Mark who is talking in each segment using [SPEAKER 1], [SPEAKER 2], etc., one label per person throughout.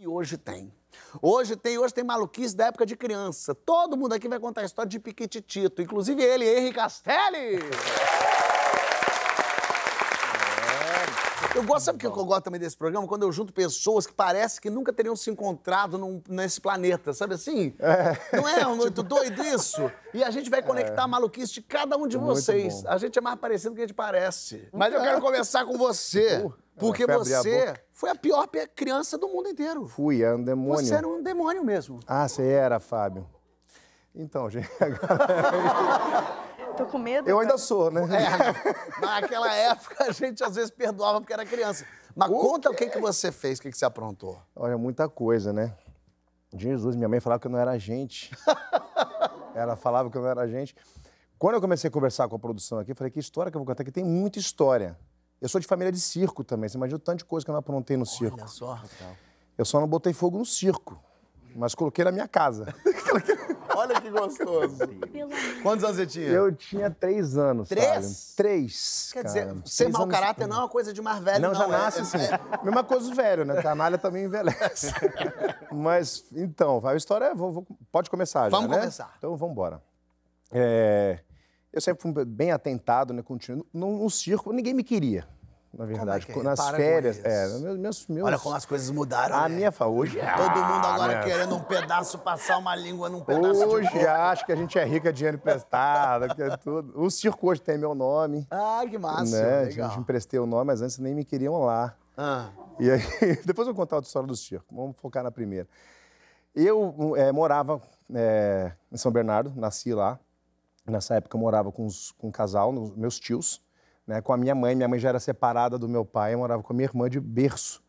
[SPEAKER 1] E hoje tem. Hoje tem, hoje tem maluquice da época de criança. Todo mundo aqui vai contar a história de Piquititito, inclusive ele, Henri Castelli. É. Eu gosto, sabe o que eu gosto também desse programa? Quando eu junto pessoas que parece que nunca teriam se encontrado num, nesse planeta, sabe assim? É. Não é muito doido isso? E a gente vai conectar é. a maluquice de cada um de muito vocês. Bom. A gente é mais parecido do que a gente parece. Mas eu é. quero começar com você. Uh. Porque você a foi a pior criança do mundo inteiro.
[SPEAKER 2] Fui, era é um demônio. Você era
[SPEAKER 1] um demônio mesmo.
[SPEAKER 2] Ah, você era, Fábio. Então, gente, agora... Tô com medo. Eu ainda sou, né? É,
[SPEAKER 1] naquela época a gente às vezes perdoava porque era criança. Mas o conta quê? o que, que você fez, o que, que você aprontou.
[SPEAKER 2] Olha, muita coisa, né? Jesus, minha mãe falava que eu não era gente. Ela falava que eu não era gente. Quando eu comecei a conversar com a produção aqui, eu falei, que história que eu vou contar? Que tem muita história. Eu sou de família de circo também. Você imagina o tanto de coisa que eu não aprontei no circo. Olha só. Eu só não botei fogo no circo, mas coloquei na minha casa.
[SPEAKER 1] Olha que gostoso.
[SPEAKER 2] Quantos anos você tinha? Eu tinha três anos. Três? Sabe? Três. Quer cara. dizer, ser mau caráter não é uma
[SPEAKER 1] coisa de mais velho, não. Não, já é. nasce assim. É...
[SPEAKER 2] Mesma coisa do velho, né? Canalha também envelhece. Mas, então, a história é. Vou, vou, pode começar vamos já. Vamos né? começar. Então, vamos embora. É... Eu sempre fui bem atentado, né? Continuo. No, no circo, ninguém me queria, na é verdade. É é? Nas Para férias. É, meus, meus... Olha como as coisas mudaram. A né? minha hoje. Ah, Todo mundo ah, agora minha... querendo
[SPEAKER 1] um pedaço, passar uma língua num pedaço hoje de Hoje
[SPEAKER 2] acho que a gente é rica de é dinheiro emprestado, que é tudo. O circo hoje tem meu nome. Ah, que massa. Né? Legal. A gente emprestei o nome, mas antes nem me queriam lá. Ah. E aí, depois eu vou contar a história do circo. Vamos focar na primeira. Eu hum, é, morava em São Bernardo, nasci lá. Nessa época eu morava com, com um casal, nos, meus tios, né, com a minha mãe. Minha mãe já era separada do meu pai, eu morava com a minha irmã de berço.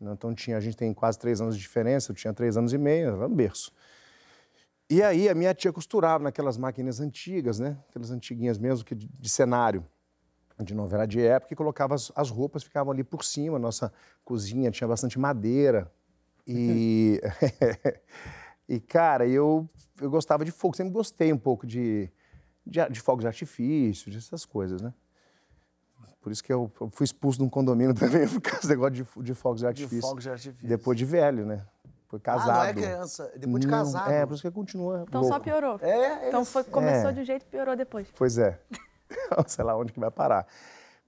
[SPEAKER 2] Né. Então tinha, a gente tem quase três anos de diferença, eu tinha três anos e meio, era um berço. E aí a minha tia costurava naquelas máquinas antigas, né? Aquelas antiguinhas mesmo, que de, de cenário, de novela de época, e colocava as, as, roupas, ficavam ali por cima. Nossa cozinha tinha bastante madeira. E. Uhum. e, cara, eu eu gostava de fogo, sempre gostei um pouco de, de, de fogos de artifício, dessas coisas, né? Por isso que eu fui expulso de um condomínio também por causa do negócio de, de fogos de artifício. De fogos de artifício. Depois de velho, né? Foi casado. Ah, não é criança. Depois de casado. é, por isso que continua Então louco. só
[SPEAKER 1] piorou. É, é então foi, começou é. de um jeito e piorou depois.
[SPEAKER 2] Pois é. Sei lá onde que vai parar.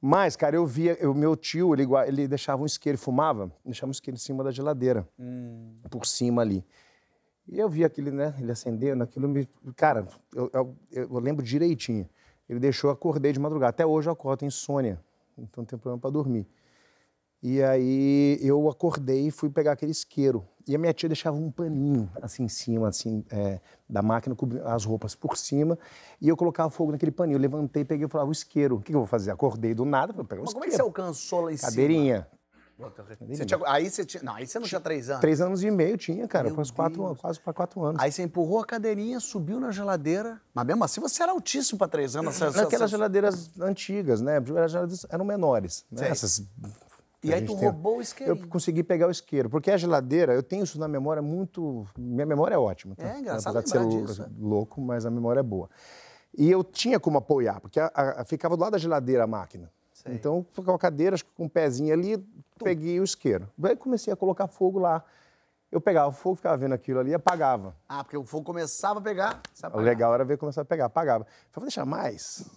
[SPEAKER 2] Mas, cara, eu via... O meu tio, ele, ele deixava um isqueiro, ele fumava, deixava um isqueiro em cima da geladeira. Hum. Por cima ali. E eu vi aquele, né, ele acendendo, aquilo me... Cara, eu, eu, eu lembro direitinho. Ele deixou, eu acordei de madrugada. Até hoje eu acordo insônia, então tem problema para dormir. E aí eu acordei e fui pegar aquele isqueiro. E a minha tia deixava um paninho assim em cima, assim, é, da máquina, as roupas por cima. E eu colocava fogo naquele paninho. Eu levantei, peguei e falava, ah, o isqueiro. O que, que eu vou fazer? Acordei do nada, vou pegar o Mas isqueiro. como é que você
[SPEAKER 1] alcançou lá em Cadeirinha. cima? Cadeirinha você tinha, aí você tinha. Não, aí você não tinha três anos. Três
[SPEAKER 2] anos e meio tinha, cara. quase, quatro, quase quatro anos. Aí você empurrou a cadeirinha, subiu na geladeira.
[SPEAKER 1] Mas mesmo assim você era altíssimo para três anos. Naquelas geladeiras
[SPEAKER 2] antigas, né? As geladeiras eram menores. Né? Essas. E aí tu tem... roubou o isqueiro. Eu consegui pegar o isqueiro. Porque a geladeira, eu tenho isso na memória muito. Minha memória é ótima. Tá? É engraçado. Apesar de ser disso, é. louco, mas a memória é boa. E eu tinha como apoiar, porque a, a, ficava do lado da geladeira a máquina. Sei. Então, com a cadeira, com um pezinho ali, peguei o isqueiro. Daí comecei a colocar fogo lá. Eu pegava o fogo, ficava vendo aquilo ali e apagava.
[SPEAKER 1] Ah, porque o fogo começava a pegar.
[SPEAKER 2] O legal era ver começar a pegar, apagava. Falei, vou deixar mais.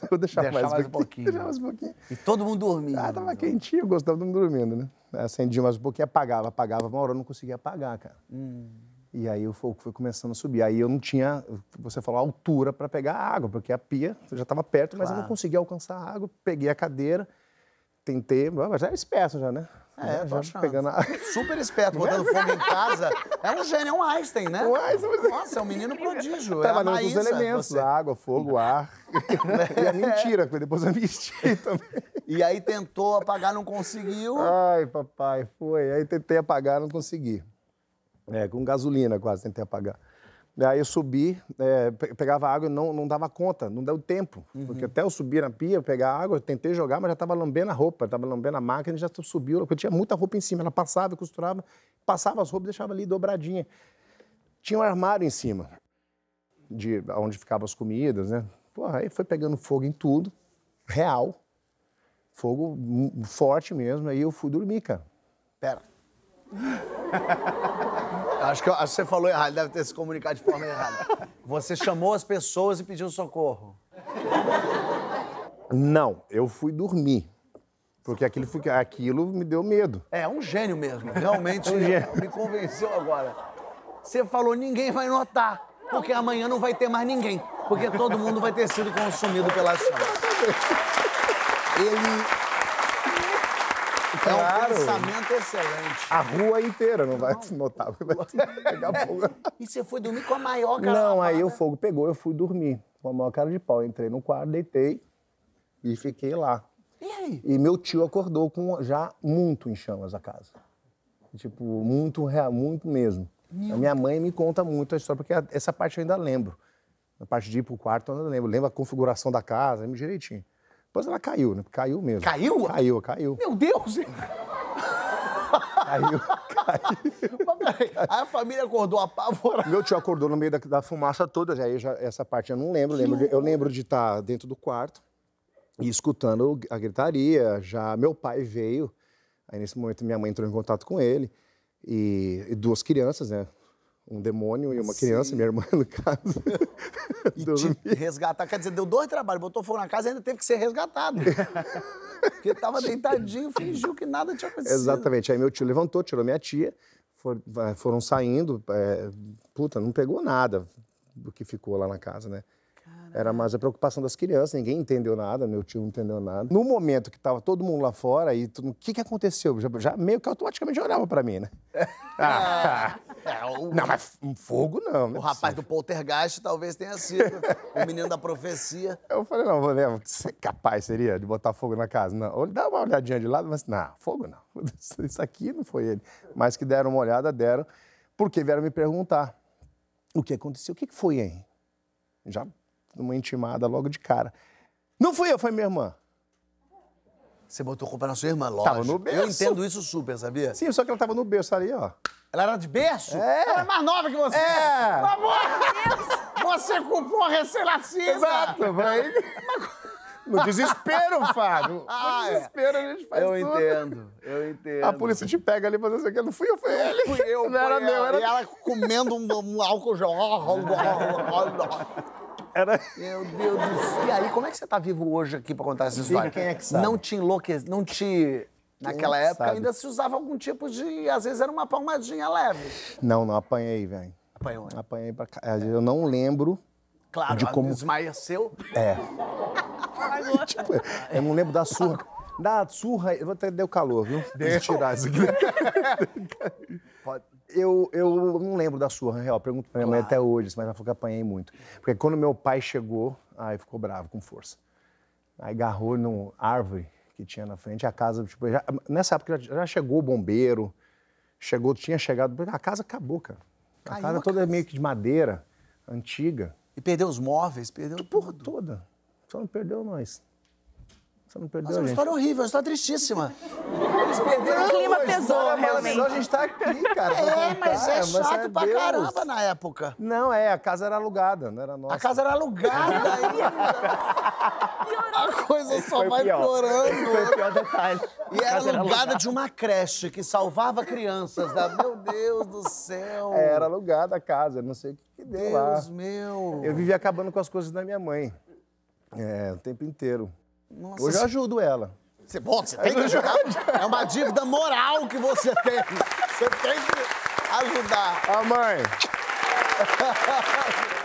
[SPEAKER 2] Vou deixar, deixar mais, mais um pouquinho. Deixar mais um pouquinho. E todo mundo dormindo. Ah, tava quentinho, gostava gostava mundo dormindo, né? Acendia mais um pouquinho, apagava, apagava. Uma hora eu não conseguia apagar, cara. Hum. E aí o fogo foi começando a subir. Aí eu não tinha, você falou, altura para pegar a água, porque a pia já estava perto, mas claro. eu não conseguia alcançar a água. Peguei a cadeira, tentei, ah, mas já era é esperto já, né? É, já, já pegando a... Super esperto, botando fogo em casa. É um gênio, é um Einstein, né? Einstein, Nossa, é um menino prodígio. É tava é com elementos, você... água, fogo, ar. É. E a mentira, porque depois eu menti também. E aí tentou apagar, não conseguiu. Ai, papai, foi. Aí tentei apagar, não consegui. É, com gasolina quase, tentei apagar. Aí eu subi, é, pegava água e não, não dava conta, não deu tempo. Uhum. Porque até eu subir na pia, pegar água, eu tentei jogar, mas já estava lambendo a roupa, estava lambendo a máquina e já subiu, porque tinha muita roupa em cima. Ela passava, costurava, passava as roupas, deixava ali dobradinha. Tinha um armário em cima, de onde ficavam as comidas, né? Porra, aí foi pegando fogo em tudo, real. Fogo forte mesmo. Aí eu fui dormir, cara. Pera.
[SPEAKER 1] Acho que, acho que você falou errado, deve ter se comunicado de forma errada. Você chamou as pessoas e pediu socorro.
[SPEAKER 2] Não, eu fui dormir. Porque aquilo, aquilo me deu medo.
[SPEAKER 1] É, um gênio mesmo. Realmente um gênio. me convenceu agora. Você falou, ninguém vai notar. Porque amanhã não vai ter mais ninguém. Porque todo mundo vai ter sido consumido pela chama. Ele
[SPEAKER 2] é um pensamento
[SPEAKER 1] excelente.
[SPEAKER 2] A rua inteira não, não vai se notar, vai
[SPEAKER 1] pegar é. fogo. E você foi dormir com a maior cara Não,
[SPEAKER 2] aí o fogo pegou, eu fui dormir com a maior cara de pau. Entrei no quarto, deitei e fiquei lá. E aí? E meu tio acordou com já muito em chamas a casa. Tipo, muito real, muito mesmo. Meu... A minha mãe me conta muito a história, porque essa parte eu ainda lembro. A parte de ir pro quarto eu ainda lembro. Lembro a configuração da casa, lembro direitinho. Depois ela caiu, né? Caiu mesmo. Caiu? Caiu, caiu. Meu Deus! Caiu, caiu. Mas a família acordou apavorada. Meu tio acordou no meio da, da fumaça toda, já, já, essa parte eu não lembro. lembro de, eu lembro de estar tá dentro do quarto e escutando a gritaria. Já meu pai veio, aí nesse momento minha mãe entrou em contato com ele. E, e duas crianças, né? um demônio e uma Sim. criança, minha irmã, no caso. E
[SPEAKER 1] te resgatar. Quer dizer, deu dois trabalhos, botou fogo na casa e ainda teve que ser resgatado. Porque tava deitadinho, fingiu que nada tinha acontecido. Exatamente.
[SPEAKER 2] Aí meu tio levantou, tirou minha tia, for, foram saindo. É, puta, não pegou nada do que ficou lá na casa, né? Era mais a preocupação das crianças, ninguém entendeu nada, meu tio não entendeu nada. No momento que tava todo mundo lá fora, e o que, que aconteceu? Já, já meio que automaticamente olhava para mim, né? Ah.
[SPEAKER 1] É, o... Não, mas fogo não. não é o rapaz possível. do poltergeist talvez tenha sido. o menino da profecia.
[SPEAKER 2] Eu falei, não, vou levar. Você é capaz, seria, de botar fogo na casa? Não. Dá uma olhadinha de lado, mas não, fogo não. Isso aqui não foi ele. Mas que deram uma olhada, deram, porque vieram me perguntar o que aconteceu, o que foi, hein? Já numa intimada logo de cara. Não fui eu, foi minha irmã. Você botou culpa na sua irmã, lógico. Tava no berço. Eu entendo
[SPEAKER 1] isso super, sabia?
[SPEAKER 2] Sim, só que ela tava no berço ali, ó.
[SPEAKER 1] Ela era de berço? É. Ela é mais nova que você. É. Pelo amor de Deus! Você culpou a recém-nascida. Exato, vai.
[SPEAKER 2] No desespero,
[SPEAKER 1] Fábio. Ah, no é. desespero a gente faz eu tudo. Eu
[SPEAKER 2] entendo, eu entendo. A polícia te pega ali fazendo isso aqui. Não fui eu, foi ele. Fui eu, não foi era ela. meu. Era... E ela
[SPEAKER 1] comendo um, um álcool já. Oh, oh, oh, era... Meu Deus do céu. E aí, como é que você tá vivo hoje aqui pra contar essa história? E quem é que sabe? Não te enlouquece, não
[SPEAKER 2] te Naquela Quem época sabe. ainda
[SPEAKER 1] se usava algum tipo de. Às vezes era uma palmadinha leve.
[SPEAKER 2] Não, não apanhei, velho. Apanhou, né? Apanhei pra cá. É. Eu não lembro.
[SPEAKER 1] Claro, de como... desmaieceu. É. tipo,
[SPEAKER 2] eu não lembro da surra. Da surra, eu até deu calor, viu? eu tirar isso aqui. Eu, eu não lembro da surra, na real. Pergunto pra minha claro. mãe até hoje, mas ela falou que apanhei muito. Porque quando meu pai chegou, aí ficou bravo, com força. Aí agarrou numa árvore que tinha na frente, a casa, tipo, já, nessa época já, já chegou o bombeiro, chegou, tinha chegado, a casa acabou, cara. A casa a toda casa. meio que de madeira, antiga. E perdeu os móveis, perdeu Porra tudo. toda. Só não perdeu nós. Você não perdeu, Nossa, uma história horrível, uma história tristíssima. Eles perderam. O clima pesou, realmente. A gente tá aqui, cara. É, é mas é chato é pra Deus. caramba na época. Não, é, a casa era alugada, não era nossa. A casa era alugada ainda. a coisa Esse só vai pior. piorando. Esse foi o
[SPEAKER 1] pior detalhe. E era alugada, era alugada de uma creche que salvava crianças. Da... Né? Meu Deus do céu. É, era
[SPEAKER 2] alugada a casa, não sei o que, que deu Deus lá. Deus
[SPEAKER 1] meu.
[SPEAKER 2] Eu vivia acabando com as coisas da minha mãe. É, o tempo inteiro. Nossa, Hoje eu ajudo ela. Você, bom, você tem que ajudar. É uma dívida moral que você tem. Você tem
[SPEAKER 1] que ajudar. A mãe.